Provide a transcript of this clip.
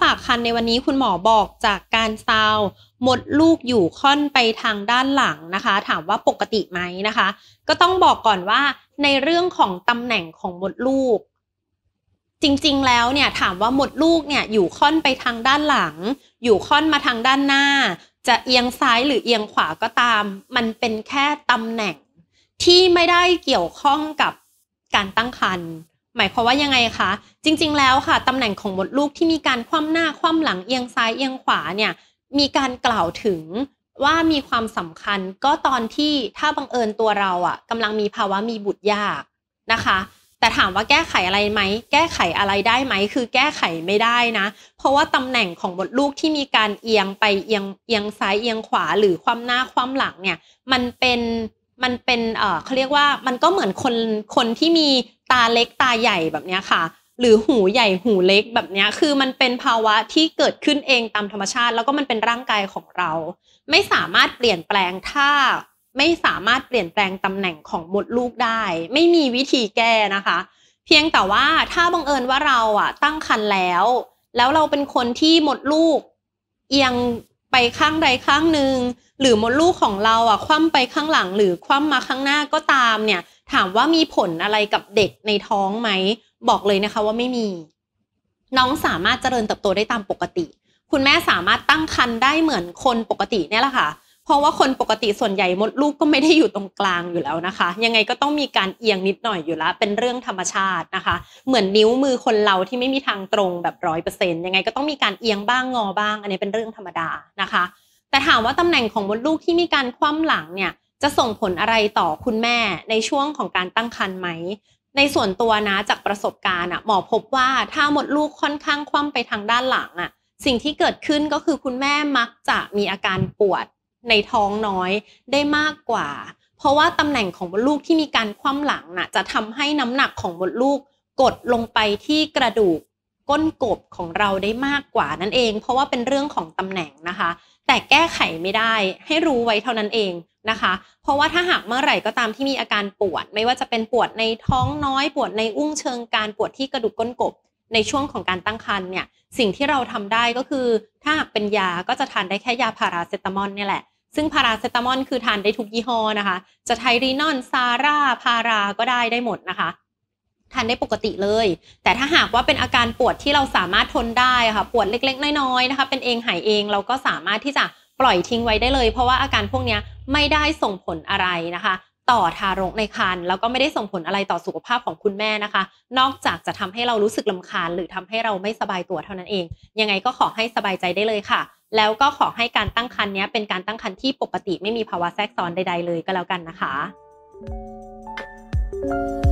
ฝากคันในวันนี้คุณหมอบอกจากการซาวหมดลูกอยู่ค่อนไปทางด้านหลังนะคะ ถามว่าปกติไหมนะคะ ก็ต้องบอกก่อนว่าในเรื่องของตำแหน่งของมดลูก จริงๆแล้ว เนี่ย ถามว่าหมดลูกเนี่ยอยู่ค่อนไปทางด้านหลัง อยู่ค่อนมาทางด้านหน้า จะเอียงซ้ายหรือเอียงขวาก็ตาม มันเป็นแค่ตำแหน่ง ที่ไม่ได้เกี่ยวข้องกับการตั้งครรภ์หมายความว่ายังไงคะ จริงๆแล้วค่ะตำแหน่งของมดลูกที่มีการคว่ำหน้าคว่ำหลังเอียงซ้ายเอียงขวาเนี่ย มีการกล่าวถึงว่ามีความสำคัญก็ตอนที่ถ้าบังเอิญตัวเราอะ่ะกำลังมีภาวะมีบุตรยากนะคะ แต่ถามว่าแก้ไขอะไรไหมแก้ไขอะไรได้ไหมคือแก้ไขไม่ได้นะ เพราะว่าตำแหน่งของบทลูกที่มีการเอียงไปเอียงเอียงซ้ายเอียงขวาหรือความหน้าความหลังเนี่ย มันเป็นมันเป็นเขาเรียกว่า มันก็เหมือนคน คนที่มีตาเล็กตาใหญ่แบบนี้ค่ะ หรือหูใหญ่หูเล็กแบบนี้คือมันเป็นภาวะที่เกิดขึ้นเองตามธรรมชาติ แล้วก็มันเป็นร่างกายของเรา ไม่สามารถเปลี่ยนแปลงถ้าไม่สามารถเปลี่ยนแปลงตำแหน่งของมดลูกได้ ไม่มีวิธีแก้นะคะ เพียงแต่ว่าถ้าบังเอิญว่าเราอะตั้งครรภ์แล้ว แล้วเราเป็นคนที่มดลูกเอียงไปข้างใดข้างหนึ่งหรือมดลูกของเราอ่ะ คว่ำไปข้างหลัง หรือคว่ำมาข้างหน้าก็ตามเนี่ย ถามว่ามีผลอะไรกับเด็กในท้องไหมบอกเลยนะคะว่าไม่มี น้องสามารถเจริญเติบโตได้ตามปกติ คุณแม่สามารถตั้งครรภ์ได้เหมือนคนปกติเนี่ยแหละค่ะเพราะว่าคนปกติส่วนใหญ่มดลูกก็ไม่ได้อยู่ตรงกลางอยู่แล้วนะคะ ยังไงก็ต้องมีการเอียงนิดหน่อยอยู่แล้วเป็นเรื่องธรรมชาตินะคะ เหมือนนิ้วมือคนเราที่ไม่มีทางตรงแบบร้อยเปอร์เซ็นยังไงก็ต้องมีการเอียงบ้างงอบ้างอันนี้เป็นเรื่องธรรมดานะคะ แต่ถามว่าตำแหน่งของมดลูกที่มีการคว่ำหลังเนี่ยจะส่งผลอะไรต่อคุณแม่ในช่วงของการตั้งครรภ์ไหม ในส่วนตัวนะจากประสบการณ์อ่ะหมอพบว่าถ้ามดลูกค่อนข้างคว่ำไปทางด้านหลังอ่ะสิ่งที่เกิดขึ้นก็คือคุณแม่มักจะมีอาการปวดในท้องน้อยได้มากกว่า เพราะว่าตำแหน่งของมดลูกที่มีการคว่ำหลังน่ะจะทำให้น้ำหนักของมดลูกกดลงไปที่กระดูกก้นกบของเราได้มากกว่านั่นเอง เพราะว่าเป็นเรื่องของตำแหน่งนะคะ แต่แก้ไขไม่ได้ให้รู้ไว้เท่านั้นเองนะคะ เพราะว่าถ้าหากเมื่อไหร่ก็ตามที่มีอาการปวด ไม่ว่าจะเป็นปวดในท้องน้อย ปวดในอุ้งเชิงการปวดที่กระดูกก้นกบในช่วงของการตั้งครรภ์เนี่ยสิ่งที่เราทำได้ก็คือถ้าหากเป็นยาก็จะทานได้แค่ยาพาราเซตามอลนนี่แหละซึ่งพาราเซตามอลคือทานได้ทุกยี่ห้อนะคะ จะไทรีนอนซาร่าพาราก็ได้ได้หมดนะคะ ทานได้ปกติเลย แต่ถ้าหากว่าเป็นอาการปวดที่เราสามารถทนได้ค่ะ ปวดเล็กๆ น้อยๆนะคะ เป็นเองหายเองเราก็สามารถที่จะปล่อยทิ้งไว้ได้เลย เพราะว่าอาการพวกนี้ไม่ได้ส่งผลอะไรนะคะ ต่อทารกในครรภ์แล้วก็ไม่ได้ส่งผลอะไรต่อสุขภาพของคุณแม่นะคะ นอกจากจะทำให้เรารู้สึกลาคาญหรือทำให้เราไม่สบายตัวเท่านั้นเอง ยังไงก็ขอให้สบายใจได้เลยค่ะแล้วก็ขอให้การตั้งครรภ์นี้เป็นการตั้งครรภ์ที่ปกติไม่มีภาวะแทรกซ้อนใดๆเลยก็แล้วกันนะคะ